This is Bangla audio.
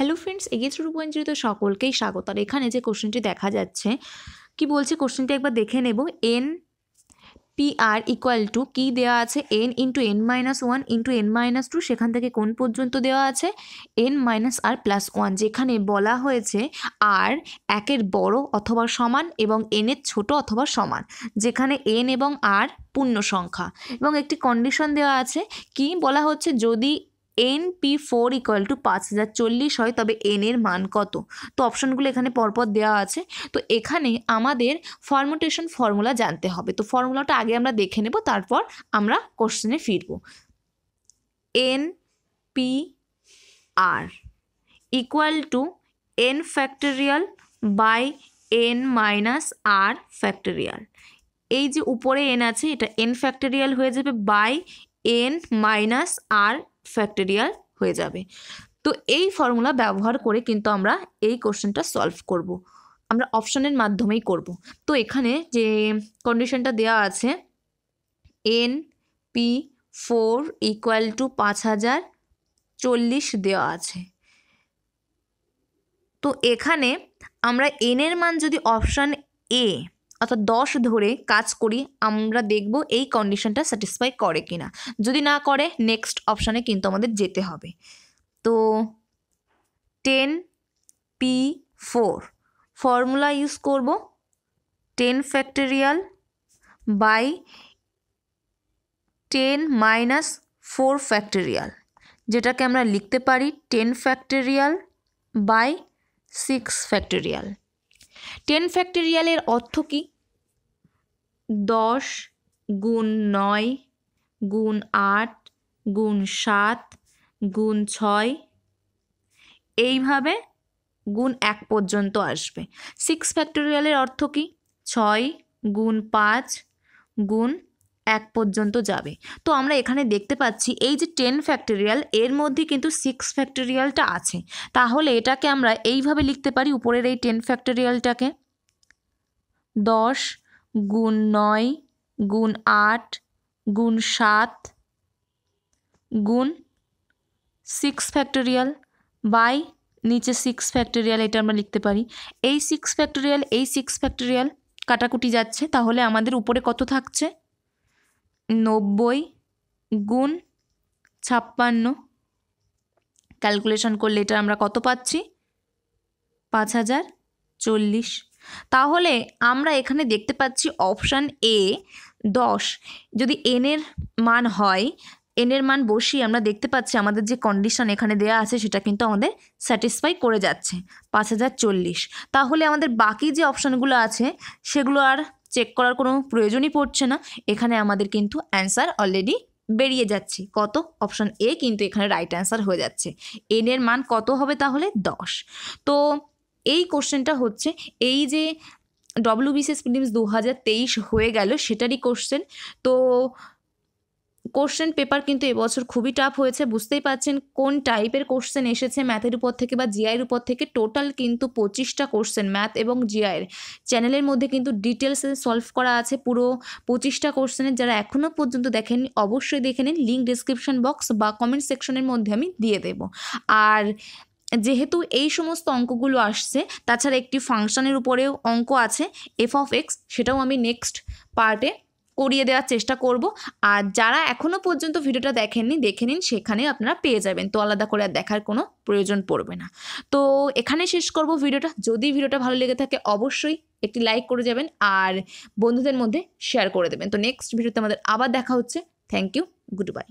হ্যালো ফ্রেন্ডস এগিয়ে শুরু পঞ্জিত সকলকেই স্বাগত আর এখানে যে কোশ্চেনটি দেখা যাচ্ছে কি বলছে কোশ্চেনটি একবার দেখে নেব N P R equal to কী দেওয়া আছে N into N minus one into N minus two সেখান থেকে কোন পর্যন্ত দেওয়া আছে N minus R plus one যেখানে বলা হয়েছে আর একের বড় অথবা সমান এবং এনের ছোট অথবা সমান যেখানে এন এবং আর পূর্ণ সংখ্যা এবং একটি কন্ডিশন দেওয়া আছে কি বলা হচ্ছে যদি N P four equal to পাঁচ হাজার চল্লিশ হয় তবে এন এর মান কত তো অপশনগুলো এখানে পরপর দেওয়া আছে তো এখানে আমাদের ফর্মুটেশন ফর্মুলা জানতে হবে তো ফর্মুলাটা আগে আমরা দেখে নেব তারপর আমরা কোশ্চেনে ফিরব N P R equal to N factorial by N minus R factorial এই যে উপরে এন আছে এটা এন ফ্যাক্টরিয়াল হয়ে যাবে by N minus R factorial হয়ে যাবে তো এই ফর্মুলা ব্যবহার করে কিন্তু আমরা এই কোশ্চেনটা সলভ করব। আমরা অপশনের মাধ্যমেই করব। তো এখানে যে কন্ডিশনটা দেয়া আছে N P four equal to পাঁচ হাজার চল্লিশ দেওয়া আছে তো এখানে আমরা এনের মান যদি অপশান এ অর্থাৎ দশ ধরে কাজ করি আমরা দেখব এই কন্ডিশনটা স্যাটিসফাই করে কি না যদি না করে নেক্সট অপশানে কিন্তু আমাদের যেতে হবে তো ten P four formula use করব ten factorial by ten minus four factorial যেটাকে আমরা লিখতে পারি ten factorial by six factorial ten ফ্যাক্টোরিয়ালের অর্থ কী দশ গুণ নয় গুণ আট গুণ সাত গুণ ছয় এইভাবে গুণ এক পর্যন্ত আসবে সিক্স ফ্যাক্টোরিয়ালের অর্থ কী ছয় গুণ পাঁচ গুণ এক পর্যন্ত যাবে তো আমরা এখানে দেখতে পাচ্ছি এই যে টেন ফ্যাক্টোরিয়াল এর মধ্যে কিন্তু সিক্স ফ্যাক্টোরিয়ালটা আছে তাহলে এটাকে আমরা এইভাবে লিখতে পারি উপরের এই টেন ফ্যাক্টোরিয়ালটাকে দশ গুণ নয় গুণ আট গুণ সাত গুণ সিক্স ফ্যাক্টোরিয়াল বাই নিচে সিক্স ফ্যাক্টোরিয়াল এটা আমরা লিখতে পারি এই সিক্স ফ্যাক্টোরিয়াল এই সিক্স ফ্যাক্টোরিয়াল কাটাকুটি যাচ্ছে তাহলে আমাদের উপরে কত থাকছে নব্বই গুণ ছাপ্পান্ন ক্যালকুলেশন করলে এটা আমরা কত পাচ্ছি পাঁচ হাজার চল্লিশ তাহলে আমরা এখানে দেখতে পাচ্ছি অপশান এ দশ যদি এনের মান হয় এনের মান বসিয়ে আমরা দেখতে পাচ্ছি আমাদের যে কন্ডিশন এখানে দেয়া আছে সেটা কিন্তু আমাদের স্যাটিসফাই করে যাচ্ছে পাঁচ হাজার চল্লিশ তাহলে আমাদের বাকি যে অপশানগুলো আছে সেগুলো আর চেক করার কোনো প্রয়োজনই পড়ছে না এখানে আমাদের কিন্তু অ্যান্সার অলরেডি বেরিয়ে যাচ্ছে কত অপশন এ কিন্তু এখানে রাইট অ্যান্সার হয়ে যাচ্ছে এন এর মান কত হবে তাহলে দশ তো এই কোশ্চেনটা হচ্ছে এই যে ডব্লিউবিসিএস প্রিলিমস দু হাজার তেইশ হয়ে গেল সেটারই কোশ্চেন তো কোশ্চেন পেপার কিন্তু এবছর খুবই টাফ হয়েছে বুঝতেই পারছেন কোন টাইপের কোশ্চেন এসেছে ম্যাথের উপর থেকে বা জিআইয়ের উপর থেকে টোটাল কিন্তু পঁচিশটা কোশ্চেন ম্যাথ এবং জিআইয়ের চ্যানেলের মধ্যে কিন্তু ডিটেলসে সলভ করা আছে পুরো পঁচিশটা কোশ্চেনের যারা এখনও পর্যন্ত দেখেন অবশ্যই দেখে নিন লিঙ্ক ডিসক্রিপশন বক্স বা কমেন্ট সেকশনের মধ্যে আমি দিয়ে দেব আর যেহেতু এই সমস্ত অঙ্কগুলো আসছে তাছাড়া একটি ফাংশানের উপরেও অঙ্ক আছে এফ অফ এক্স সেটাও আমি নেক্সট পার্টে করিয়ে দেওয়ার চেষ্টা করব আর যারা এখনও পর্যন্ত ভিডিওটা দেখেননি দেখে নিন সেখানে আপনারা পেয়ে যাবেন তো আলাদা করে আর দেখার কোনো প্রয়োজন পড়বে না তো এখানে শেষ করব ভিডিওটা যদি ভিডিওটা ভালো লেগে থাকে অবশ্যই একটি লাইক করে যাবেন আর বন্ধুদের মধ্যে শেয়ার করে দেবেন তো নেক্সট ভিডিওতে আমাদের আবার দেখা হচ্ছে থ্যাংক ইউ গুড বাই